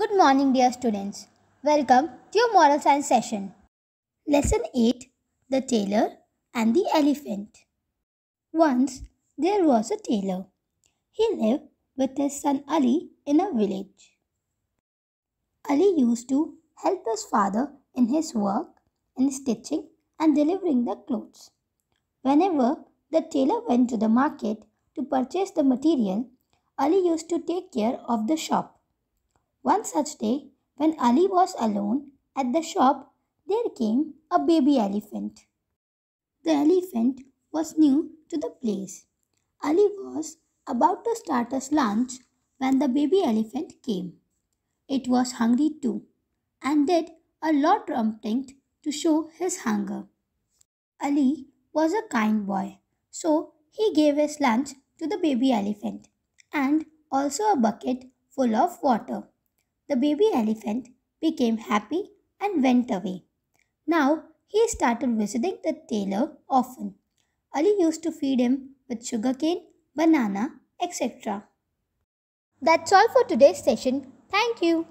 Good morning, dear students. Welcome to your moral science session. Lesson 8 The Tailor and the Elephant. Once there was a tailor. He lived with his son Ali in a village. Ali used to help his father in his work in stitching and delivering the clothes. Whenever the tailor went to the market to purchase the material, Ali used to take care of the shop. One such day, when Ali was alone at the shop, there came a baby elephant. The elephant was new to the place. Ali was about to start his lunch when the baby elephant came. It was hungry too and did a lot prompting to show his hunger. Ali was a kind boy, so he gave his lunch to the baby elephant and also a bucket full of water. The baby elephant became happy and went away. Now he started visiting the tailor often. Ali used to feed him with sugarcane, banana, etc. That's all for today's session. Thank you.